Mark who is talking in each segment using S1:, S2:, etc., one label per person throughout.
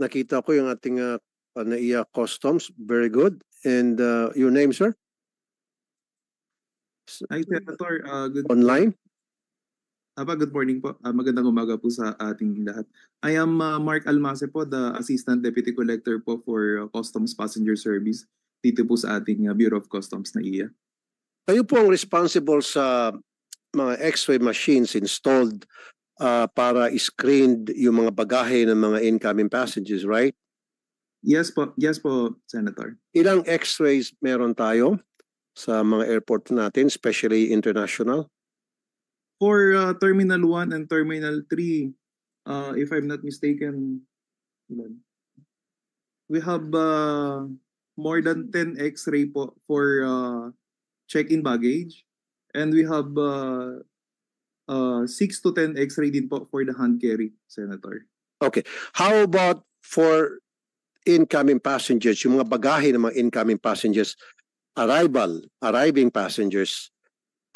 S1: nakita ko yung ating uh, ah, ah, NAIA Customs. Very good. And uh, your name, sir?
S2: Hi, Senator. Uh, good Online? Apa, good morning po. Uh, magandang umaga po sa ating lahat. I am uh, Mark Almase po, the Assistant Deputy Collector po for uh, Customs Passenger Service dito po sa ating uh, Bureau of Customs na iya. Kayo po ang responsible sa mga X-ray machines
S1: installed uh, para screened yung mga bagahe ng mga incoming passengers, right? Yes po, yes po, Senator. Ilang x-rays meron tayo sa mga airport natin, especially international?
S2: For uh, Terminal 1 and Terminal 3, uh, ah, if I'm not mistaken, we have uh, more than 10 x-ray po for uh, check-in baggage and we have uh, uh, 6 to 10 x-ray din po for the hand carry, Senator. Okay. How about
S1: for incoming passengers, yung mga bagahe ng mga incoming passengers, arrival, arriving passengers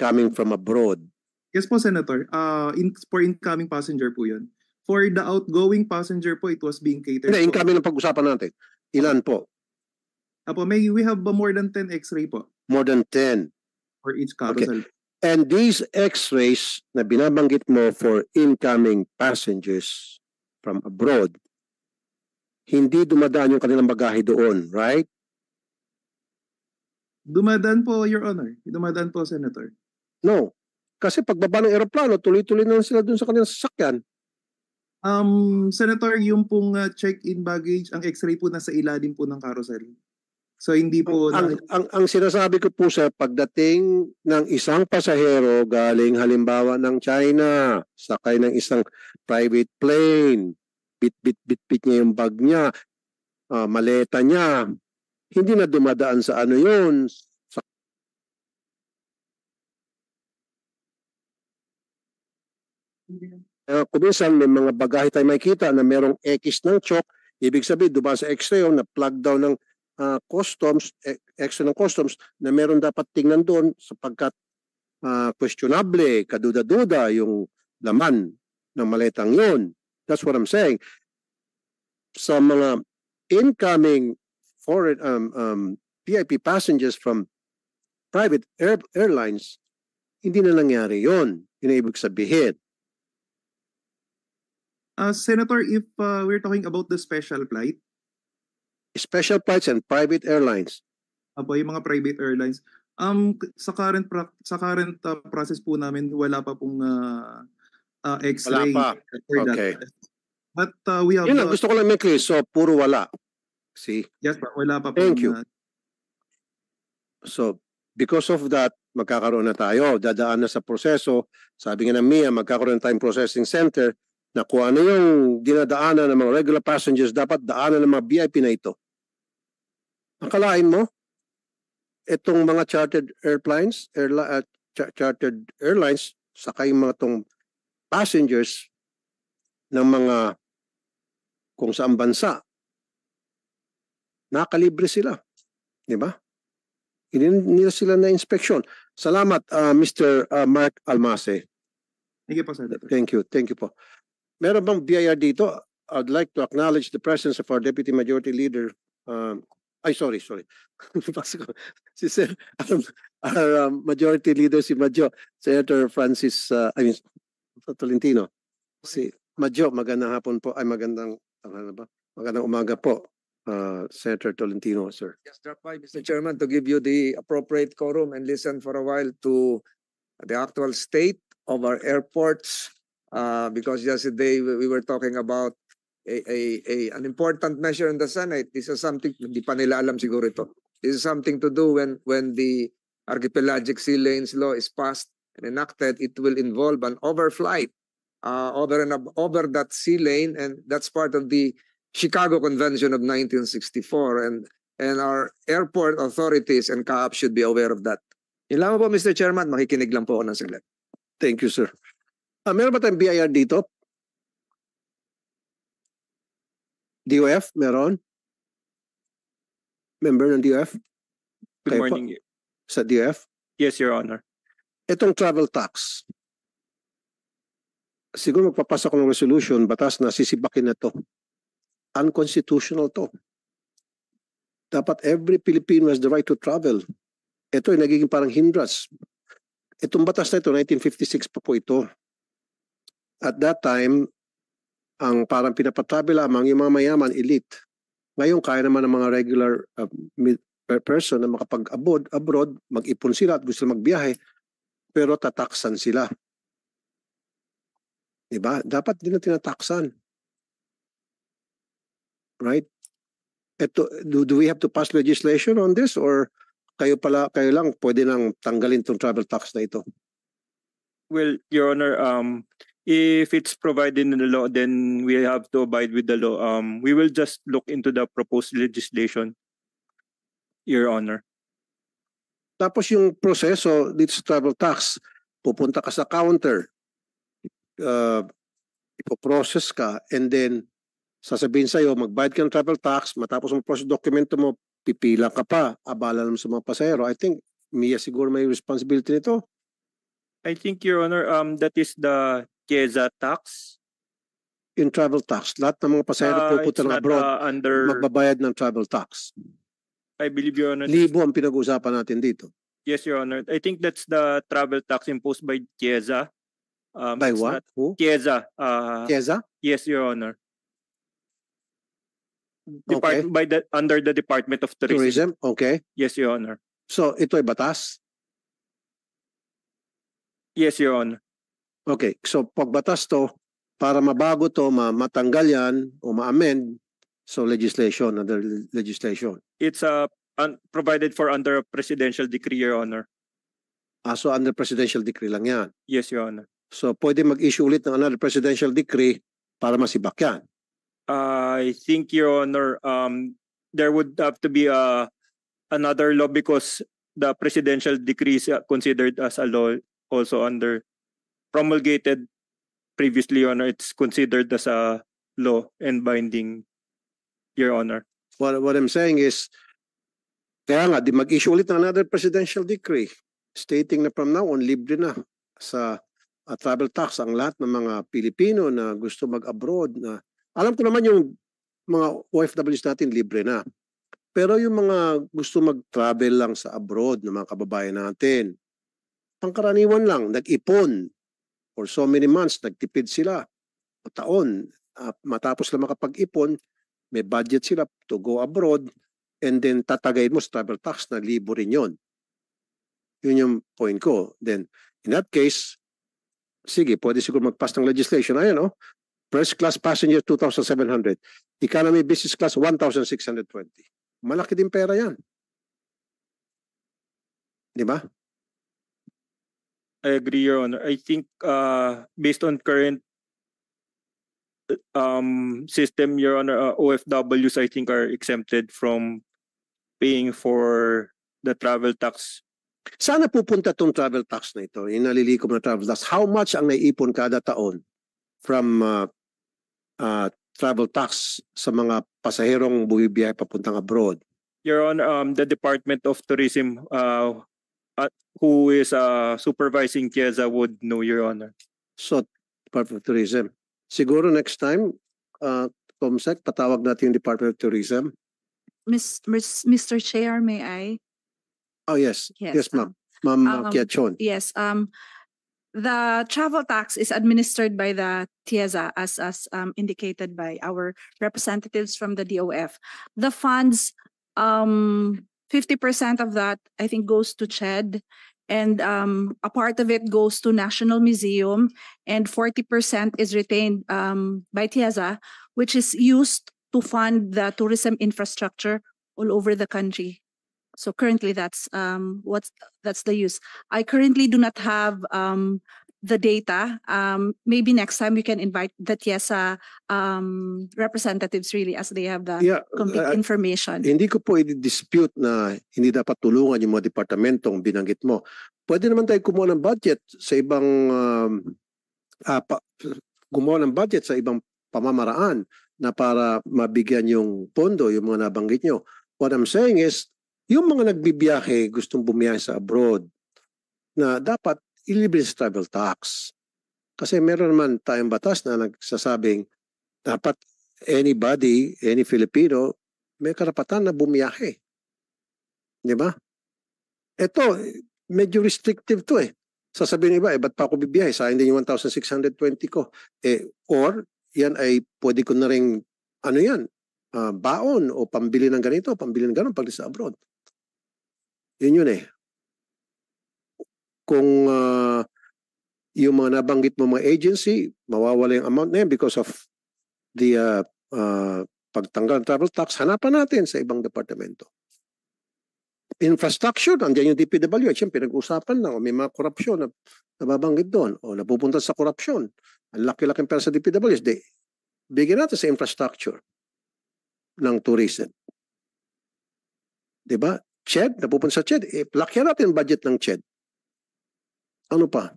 S1: coming from abroad?
S2: Yes po, Senator. Uh, in, for incoming passenger po yun. For the outgoing passenger po, it was being catered. Hindi, incoming ang pag-usapan natin. Ilan po? Apo, may, we have more than 10 x-ray
S1: po. More than 10? For each carousel. Okay. And these x-rays na binabanggit mo for incoming passengers from abroad, hindi dumadaan yung kanilang bagahe doon, right?
S2: Dumadaan po, Your Honor. Dumadaan po, Senator. No. Kasi pagbaba ng eroplano, tuloy-tuloy na sila doon sa kanilang sasakyan. Um, Senator, yung pong uh, check-in baggage, ang x-ray po nasa ilalim po ng carousel. So hindi po ang, na- ang, ang ang
S1: sinasabi ko po sa pagdating ng isang pasahero galing halimbawa ng China sakay ng isang private plane bit bit bit bit niya yung bag niya uh, maleta niya hindi na dumadaan sa ano yun sa Uh, kuminsan may mga bagahe tayo kita na merong X ng chok, ibig sabihin dumaan sa X ray na plug down ng uh, customs, eh, action ng customs na meron dapat tingnan doon sapagkat uh, questionable, kaduda-duda yung laman ng maletang yon. That's what I'm saying. Sa mga incoming foreign um, um, PIP passengers from private air, airlines, hindi na nangyari yon. Yun ibig sabihin.
S2: Uh, Senator, if uh, we're talking about the special flight, special flights and private airlines? Apo, yung mga private airlines. Um, sa current sa current uh, process po namin, wala pa pong uh, uh, X-ray. Wala pa. Okay. That. But uh, we have... Yun lang, uh, gusto ko lang make clear.
S1: So, puro wala. See? Yes, pa, wala pa. Thank pong, you. Uh, so, because of that, magkakaroon na tayo. Dadaan na sa proseso. Sabi nga ng MIA, magkakaroon ng time processing center na kung ano yung dinadaanan ng mga regular passengers, dapat daanan ng mga VIP na ito. Akalain mo, itong mga chartered airplanes, airla, uh, ah, ch chartered airlines, sakay yung mga tong passengers ng mga kung saan bansa, nakalibre sila. Di ba? Hindi nila sila na inspeksyon. Salamat, uh, ah, Mr. Uh, ah, Mark Almase. Thank you po, Senator. Thank you. Thank you po. Meron bang BIR dito? I'd like to acknowledge the presence of our Deputy Majority Leader, uh, ay, sorry, sorry. Pasok si Sir, um, our um, majority leader, si Madjo, Senator Francis, uh, I mean, Tolentino. Si Madjo, magandang hapon po. Ay, magandang, ano ba? Magandang umaga po. Uh, Senator Tolentino, sir. Yes,
S3: drop by, Mr. Chairman, to give you the appropriate quorum and listen for a while to the actual state of our airports uh, because yesterday we were talking about a, a, a, an important measure in the Senate. This is something, hindi pa nila alam siguro ito. This is something to do when, when the archipelagic sea lanes law is passed and enacted. It will involve an overflight uh, over, and, over that sea lane and that's part of the Chicago Convention of 1964 and and our airport authorities and CAAP should be aware of that. Yun lamang po Mr. Chairman, makikinig lang po ako ng saglit. Thank you sir. Uh, meron ba tayong BIR dito?
S1: DOF, meron? Member ng DOF? Good Kayo morning. Po? Sa DOF? Yes, Your Honor. Itong travel tax, siguro magpapasok ko ng resolution, batas na sisibakin na to. Unconstitutional to. Dapat every Filipino has the right to travel. Ito ay nagiging parang hindras. Itong batas na ito, 1956 pa po ito. At that time, ang parang pinapatabi lamang yung mga mayaman, elite. Ngayon, kaya naman ng mga regular uh, person na makapag-abroad, abroad, mag-ipon sila at gusto magbiyahe, pero tataksan sila. Diba? Dapat din na tinataksan. Right? Ito, do, do we have to pass legislation on this or kayo pala kayo lang pwede nang tanggalin tong travel tax na ito?
S4: Well, Your Honor, um, if it's provided in the law, then we have to abide with the law. Um, we will just look into the proposed legislation,
S1: Your Honor. Tapos yung proseso dito travel tax, pupunta ka sa counter, uh, ipoprocess ka, and then sasabihin sa'yo, magbayad ka ng travel tax, matapos ang process dokumento mo, pipila ka pa, abala naman sa mga pasahero. I think Mia siguro may responsibility nito.
S4: I think, Your Honor, um, that is the Kieza tax?
S1: in travel tax. Lahat ng mga pasahero uh, pupunta abroad uh, under... magbabayad ng travel tax. I
S4: believe, Your Honor. Libo
S1: ang pinag-uusapan natin dito.
S4: Yes, Your Honor. I think that's the travel tax imposed by Kieza. Um, by what? Not... Who? Kieza. Uh, Kieza? Yes, Your Honor. Depart okay. by the under the Department of Tourism. Tourism, okay. Yes, Your Honor.
S1: So ito ay batas? Yes, Your Honor. Okay, so pagbatas to, para mabago to, matanggal yan o ma-amend, so legislation, under legislation.
S4: It's uh, un- provided for under a presidential
S1: decree, Your Honor. Ah, so under presidential decree lang yan. Yes, Your Honor. So pwede mag-issue ulit ng another presidential decree para masibak yan.
S4: I think, Your Honor, um, there would have to be a, uh, another law because the presidential decree is uh, considered as a law also under promulgated previously, Your Honor. It's considered as a law and binding,
S1: Your Honor. What, what I'm saying is, kaya nga, di mag-issue ulit ng another presidential decree stating na from now on, libre na sa uh, travel tax ang lahat ng mga Pilipino na gusto mag-abroad. na Alam ko naman yung mga OFWs natin libre na. Pero yung mga gusto mag-travel lang sa abroad ng mga kababayan natin, pangkaraniwan lang, nag-ipon, for so many months, nagtipid sila o taon. Uh, matapos lang makapag-ipon, may budget sila to go abroad and then tatagayin mo sa travel tax na libo rin yun. Yun yung point ko. Then, in that case, sige, pwede siguro mag-pass ng legislation. Ayan no? Oh. first class passenger 2,700. Economy business class 1,620. Malaki din pera yan. Di ba?
S4: I agree, Your Honor. I think uh, based on current um, system, Your Honor, uh, OFWs
S1: I think are exempted from paying for the travel tax. Sana pupunta tong travel tax na ito, yung nalilikom na travel tax. How much ang naiipon kada taon from uh, uh, travel tax sa mga pasaherong buhibiyahe papuntang abroad?
S4: Your Honor, um, the Department of Tourism uh, Uh, who is uh, supervising Chiesa would know, Your Honor. So,
S1: Department of Tourism. Siguro next time, uh, Comsec, patawag natin yung Department of Tourism.
S5: Miss, Miss, Mr. Chair, may I?
S1: Oh, yes. Yes, yes um, ma'am. Ma'am uh, um, Kiachon.
S5: Yes. Um, the travel tax is administered by the TIESA as, as um, indicated by our representatives from the DOF. The funds um, 50% of that, I think, goes to CHED. And um, a part of it goes to National Museum. And 40% is retained um, by TIAZA, which is used to fund the tourism infrastructure all over the country. So currently, that's um, what's that's the use. I currently do not have um, the data. Um, maybe next time we can invite the TIESA um, representatives really as they have the yeah, uh, complete uh, information.
S1: Hindi ko po i-dispute na hindi dapat tulungan yung mga departamentong binanggit mo. Pwede naman tayo kumuha ng budget sa ibang um, uh, pa, gumawa ng budget sa ibang pamamaraan na para mabigyan yung pondo, yung mga nabanggit nyo. What I'm saying is, yung mga nagbibiyahe, gustong bumiyahe sa abroad, na dapat illegal travel tax. Kasi meron naman tayong batas na nagsasabing dapat anybody, any Filipino, may karapatan na bumiyahe. Di ba? Ito, medyo restrictive to eh. Sasabihin iba, eh, ba't pa ako bibiyahe? Sayang din yung 1,620 ko. Eh, or, yan ay pwede ko na rin, ano yan, uh, baon o pambili ng ganito, pambili ng ganon pag sa abroad. Yun yun eh kung uh, yung mga nabanggit mo mga agency, mawawala yung amount na yan because of the uh, uh, pagtanggal ng travel tax. Hanapan natin sa ibang departamento. Infrastructure, nandiyan yung DPWH, yung pinag-usapan na, o may mga korupsyon na nababanggit doon, o napupunta sa korupsyon. Ang laki-laking pera sa DPW is di, bigyan natin sa infrastructure ng tourism. Diba? CHED, napupunta sa CHED, eh, laki natin budget ng CHED. Ano pa?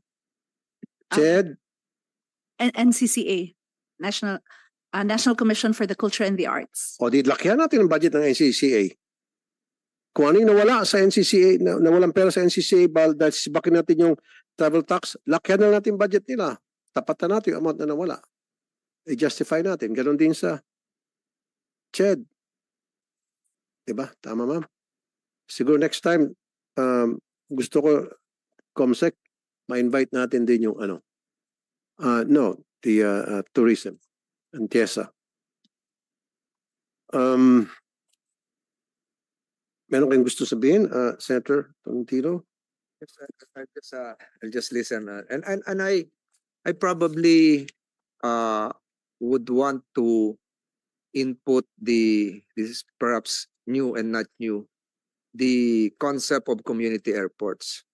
S1: Ah. CHED?
S5: Uh, NCCA, National uh, National Commission for the Culture and the Arts. O
S1: di, lakyan natin ang budget ng NCCA. Kung ano yung nawala sa NCCA, na, nawalang pera sa NCCA, dahil sibakin natin yung travel tax, lakyan na natin budget nila. Tapatan natin yung amount na nawala. I-justify natin. Ganon din sa CHED. Diba? Tama ma'am? Siguro next time, um, gusto ko, COMSEC, ma-invite natin din yung ano, uh, no, the uh, uh, tourism and tiesa Um, meron kayong gusto sabihin, uh, Senator Tolentino?
S3: Yes, I, I just, uh, I'll just listen. Uh, and, and, and I, I probably uh, would want to input the, this is perhaps new and not new, the concept of community airports.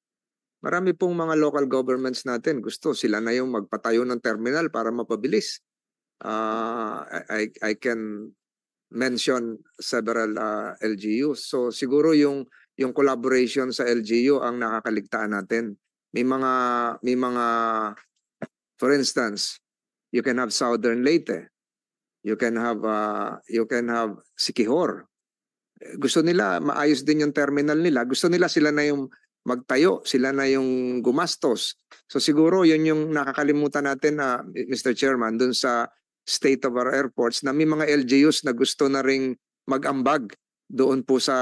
S3: Marami pong mga local governments natin gusto sila na yung magpatayo ng terminal para mapabilis. Uh, I, I can mention several uh, ah, LGUs. So siguro yung yung collaboration sa LGU ang nakakaligtaan natin. May mga may mga for instance, you can have Southern Leyte. You can have uh, you can have Sikihor. Gusto nila maayos din yung terminal nila. Gusto nila sila na yung magtayo, sila na yung gumastos. So siguro yun yung nakakalimutan natin na uh, eh, Mr. Chairman dun sa state of our airports na may mga LGUs na gusto na ring mag-ambag doon po sa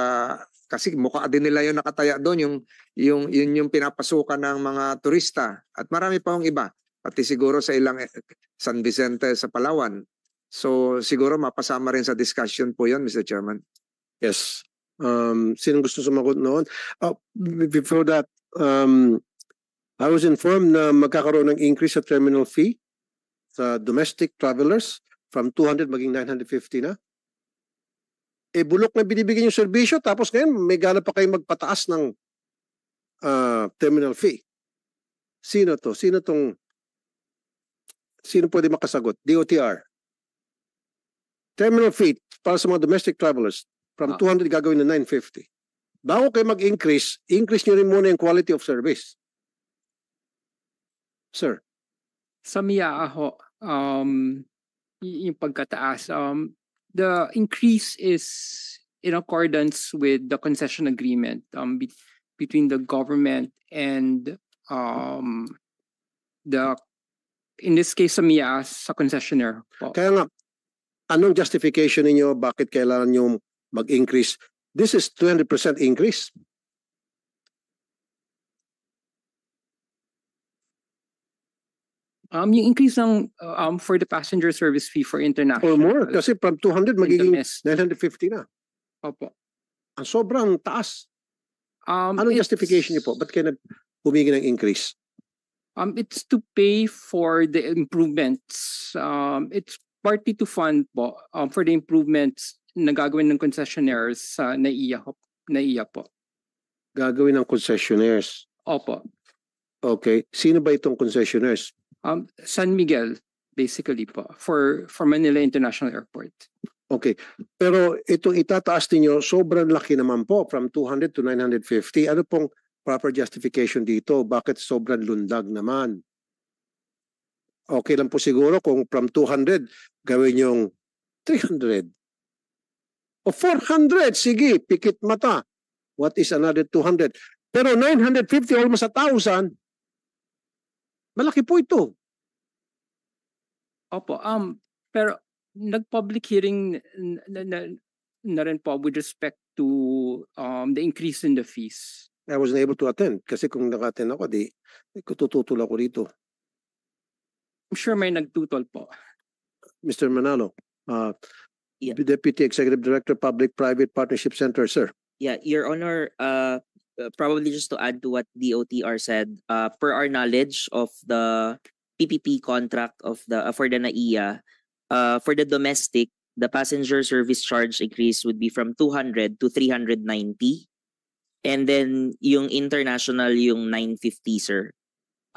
S3: kasi mukha din nila yung nakataya doon yung yung yun yung pinapasukan ng mga turista at marami pa hong iba pati siguro sa ilang eh, San Vicente sa Palawan. So siguro mapasama rin sa discussion po 'yon Mr. Chairman. Yes. Um, sinong gusto sumagot noon? Uh,
S1: before that, um, I was informed na magkakaroon ng increase sa terminal fee sa domestic travelers from 200 maging 950 na. Eh, bulok na binibigyan yung serbisyo tapos ngayon may gana pa kayong magpataas ng uh, terminal fee. Sino to? Sino tong sino pwede makasagot? DOTR. Terminal fee para sa mga domestic travelers, From uh-huh. Ah. 200 gagawin na 950. Bago kayo mag-increase, increase nyo rin muna yung quality of service.
S6: Sir? Sa miya ho, um, yung pagkataas, um, the increase is in accordance with the concession agreement um, be between the government and um, the, in this case sa Miyaa, sa concessionaire. Po. Kaya nga, anong justification niyo bakit
S1: kailangan yung mag-increase. This is 200% increase.
S6: Um, yung increase ng uh, um, for the passenger service fee for international. Or more, kasi
S1: from 200 magiging
S6: 950 na. Opo.
S1: Ang sobrang taas. Um, Anong justification
S6: niyo po? Ba't kayo humingi ng increase? Um, it's to pay for the improvements. Um, it's partly to fund po um, for the improvements nagagawin ng concessionaires sa uh, NAIA, NAIA po. Gagawin ng concessionaires? Opo. Okay. Sino ba itong concessionaires? Um, San Miguel, basically po, for, for Manila International Airport. Okay.
S1: Pero itong itataas ninyo, sobrang laki naman po, from 200 to 950. Ano pong proper justification dito? Bakit sobrang lundag naman? Okay lang po siguro kung from 200, gawin yung 300. O 400, sige, pikit mata. What is another 200? Pero 950, almost 1,000, malaki po ito.
S6: Opo, um, pero nag-public hearing na, na, na rin po with respect to um, the increase in the fees. I was able
S1: to attend kasi kung naka ako, di, tututol ako dito. I'm
S2: sure may nagtutol po.
S1: Mr. Manalo, uh, Yeah. Deputy Executive Director, Public Private Partnership Center, sir.
S2: Yeah, Your Honor, uh, uh probably just to add to what DOTR said, uh, per our knowledge of the PPP contract of the uh, for the NAIA, uh, for the domestic, the passenger service charge increase would be from 200 to 390. And then yung international, yung 950, sir.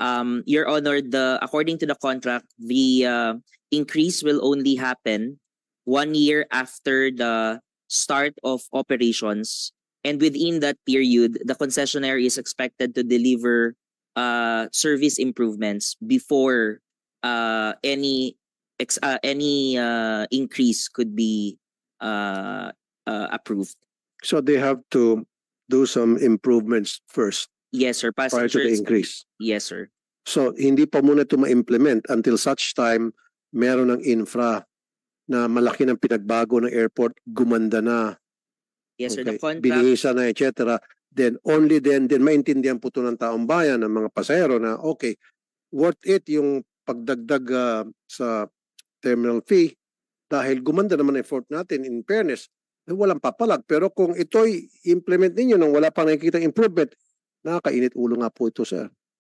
S2: Um, Your Honor, the according to the contract, the uh, increase will only happen one year after the start of operations. And within that period, the concessionaire is expected to deliver uh, service improvements before uh, any ex- uh, any uh, increase could be uh, uh, approved. So they have to do some improvements first. Yes, sir. Prior to the increase. Yes, sir.
S1: So hindi pa muna to ma-implement until such time meron ng infra na malaki ng pinagbago ng airport, gumanda na.
S2: Yes, sir. The contract... Binihisa
S1: na, etc. Then only then, then maintindihan po ito ng taong bayan, ng mga pasahero na okay, worth it yung pagdagdag uh, sa terminal fee dahil gumanda naman effort natin in fairness, eh, walang papalag. Pero kung ito'y implement ninyo nang wala pang nakikita improvement, nakakainit ulo nga po ito, sir.